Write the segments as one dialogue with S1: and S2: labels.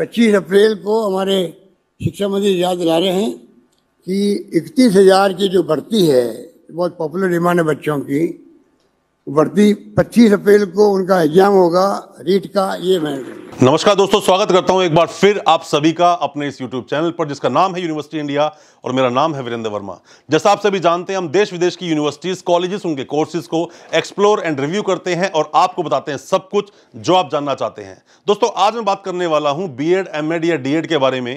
S1: पच्चीस अप्रैल को हमारे शिक्षा मंत्री याद दिला रहे हैं कि इकतीस हज़ार की जो भर्ती है बहुत पॉपुलर डिमांड है बच्चों की वर्ती 25 अप्रैल को उनका एग्जाम होगा रीट का ये मैं नमस्कार दोस्तों स्वागत करता हूं एक बार फिर आप सभी का अपने इस YouTube चैनल पर जिसका नाम है यूनिवर्सिटी इंडिया और मेरा नाम है वीरेंद्र वर्मा जैसा आप सभी जानते हैं हम देश विदेश की यूनिवर्सिटीज कॉलेजेस उनके कोर्सेज को एक्सप्लोर एंड रिव्यू करते हैं और आपको बताते हैं सब कुछ जो आप जानना चाहते हैं दोस्तों आज मैं बात करने वाला हूँ बी एड या डी के बारे में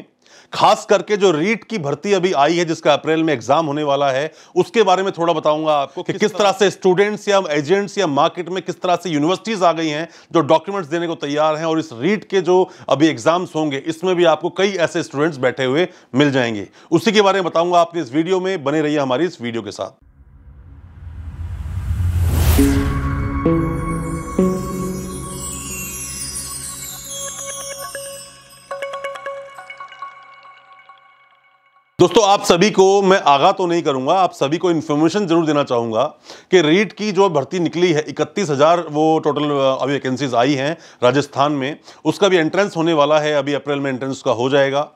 S1: खास करके जो रीट की भर्ती अभी आई है जिसका अप्रैल में एग्जाम होने वाला है उसके बारे में थोड़ा बताऊंगा आपको कि किस तरह से स्टूडेंट्स या एजेंट्स या मार्केट में किस तरह से यूनिवर्सिटीज आ गई हैं जो डॉक्यूमेंट्स देने को तैयार हैं और इस रीट के जो अभी एग्जाम्स होंगे इसमें भी आपको कई ऐसे स्टूडेंट्स बैठे हुए मिल जाएंगे उसी के बारे में बताऊंगा आपने इस वीडियो में बने रही हमारी इस वीडियो के साथ दोस्तों आप सभी को मैं आगा तो नहीं करूंगा आप सभी को इन्फॉर्मेशन जरूर देना चाहूंगा कि रीट की जो भर्ती निकली है इकतीस हज़ार वो टोटल अभी वैकेंसीज आई हैं राजस्थान में उसका भी एंट्रेंस होने वाला है अभी अप्रैल में एंट्रेंस का हो जाएगा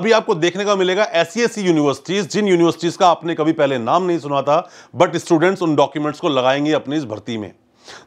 S1: अभी आपको देखने का मिलेगा ऐसी ऐसी यूनिवर्सिटीज़ जिन यूनिवर्सिटीज़ का आपने कभी पहले नाम नहीं सुना था बट स्टूडेंट्स उन डॉक्यूमेंट्स को लगाएंगे अपनी इस भर्ती में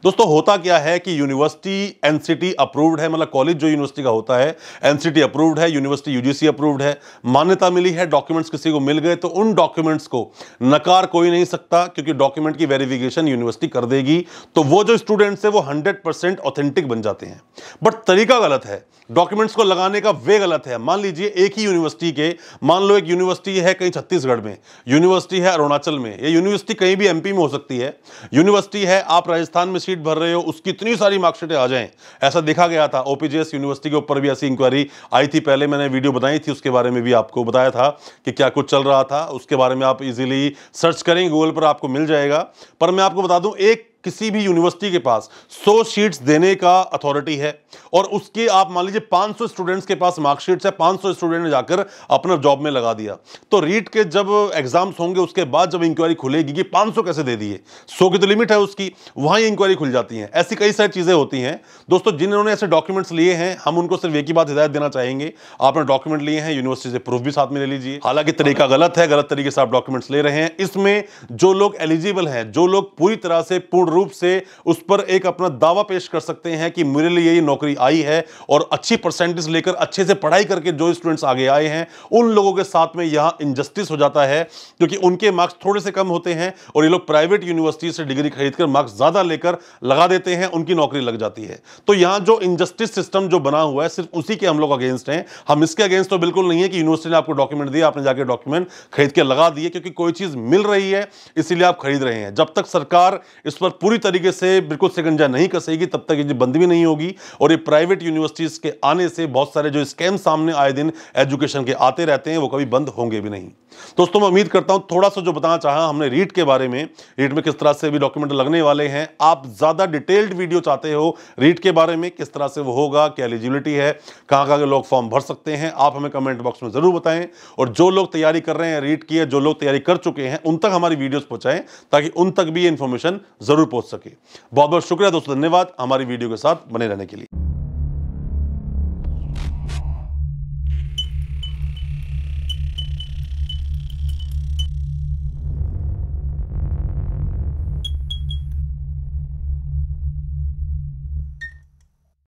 S1: दोस्तों होता क्या है कि यूनिवर्सिटी एनसीटी अप्रूव्ड है मतलब कॉलेज जो यूनिवर्सिटी का होता है एनसीटी अप्रूव्ड है यूनिवर्सिटी यूजीसी अप्रूव्ड है मान्यता मिली है डॉक्यूमेंट्स किसी को मिल गए तो उन डॉक्यूमेंट्स को नकार कोई नहीं सकता क्योंकि डॉक्यूमेंट की वेरिफिकेशन यूनिवर्सिटी कर देगी तो वो जो स्टूडेंट्स है वो हंड्रेड ऑथेंटिक बन जाते हैं बट तरीका गलत है डॉक्यूमेंट्स को लगाने का वे गलत है मान लीजिए एक ही यूनिवर्सिटी के मान लो एक यूनिवर्सिटी है कहीं छत्तीसगढ़ में यूनिवर्सिटी है अरुणाचल में ये यूनिवर्सिटी कहीं भी एमपी में हो सकती है यूनिवर्सिटी है आप राजस्थान संविधान में सीट भर रहे हो उसकी इतनी सारी मार्कशीटें आ जाएं ऐसा देखा गया था ओपीजीएस यूनिवर्सिटी के ऊपर भी ऐसी इंक्वायरी आई थी पहले मैंने वीडियो बनाई थी उसके बारे में भी आपको बताया था कि क्या कुछ चल रहा था उसके बारे में आप इजीली सर्च करें गूगल पर आपको मिल जाएगा पर मैं आपको बता दूं एक किसी भी यूनिवर्सिटी के पास 100 शीट्स देने का अथॉरिटी है और उसके आप मान लीजिए 500 स्टूडेंट्स के पास मार्कशीट्स है 500 स्टूडेंट ने जाकर अपना जॉब में लगा दिया तो रीट के जब एग्जाम्स होंगे उसके बाद जब इंक्वायरी खुलेगी कि 500 कैसे दे दिए 100 की तो लिमिट है उसकी वहां इंक्वायरी खुल जाती है ऐसी कई सारी चीज़ें होती हैं दोस्तों जिन्होंने ऐसे डॉक्यूमेंट्स लिए हैं हम उनको सिर्फ एक ही बात हिदायत देना चाहेंगे आपने डॉक्यूमेंट लिए हैं यूनिवर्सिटी से प्रूफ भी साथ में ले लीजिए हालांकि तरीका गलत है गलत तरीके से आप डॉक्यूमेंट्स ले रहे हैं इसमें जो लोग एलिजिबल हैं जो लोग पूरी तरह से पूर्ण रूप से उस पर एक अपना दावा पेश कर सकते हैं कि मेरे लिए ये नौकरी आई है और अच्छी परसेंटेज लेकर अच्छे से पढ़ाई करके जो स्टूडेंट्स आगे आए हैं उन लोगों के साथ में यहाँ इनजस्टिस हो जाता है क्योंकि उनके मार्क्स थोड़े से कम होते हैं और ये लोग प्राइवेट यूनिवर्सिटी से डिग्री खरीद मार्क्स ज़्यादा लेकर लगा देते हैं उनकी नौकरी लग जाती है तो यहाँ जो इनजस्टिस सिस्टम जो बना हुआ है सिर्फ उसी के हम लोग अगेंस्ट हैं हम इसके अगेंस्ट तो बिल्कुल नहीं है कि यूनिवर्सिटी ने आपको डॉक्यूमेंट दिया आपने जाके डॉक्यूमेंट खरीद के लगा दिए क्योंकि कोई चीज़ मिल रही है इसीलिए आप खरीद रहे हैं जब तक सरकार इस पर पूरी तरीके से बिल्कुल सिकंजा नहीं कसेगी तब तक ये बंद भी नहीं होगी और ये प्राइवेट यूनिवर्सिटीज़ के आने से बहुत सारे जो स्कैम सामने आए दिन एजुकेशन के आते रहते हैं वो कभी बंद होंगे भी नहीं दोस्तों मैं उम्मीद करता हूं थोड़ा सा जो बताना चाहा हमने रीट के बारे में रीट में किस तरह से भी डॉक्यूमेंट लगने वाले हैं आप ज़्यादा डिटेल्ड वीडियो चाहते हो रीट के बारे में किस तरह से वो होगा क्या एलिजिबिलिटी है कहां कहां के लोग फॉर्म भर सकते हैं आप हमें कमेंट बॉक्स में ज़रूर बताएं और जो लोग तैयारी कर रहे हैं रीट की है जो लोग तैयारी कर चुके हैं उन तक हमारी वीडियोज़ पहुंचाएं ताकि उन तक भी ये ज़रूर जरूर पहुंच सके बहुत बहुत शुक्रिया दोस्तों धन्यवाद हमारी वीडियो के साथ बने रहने के लिए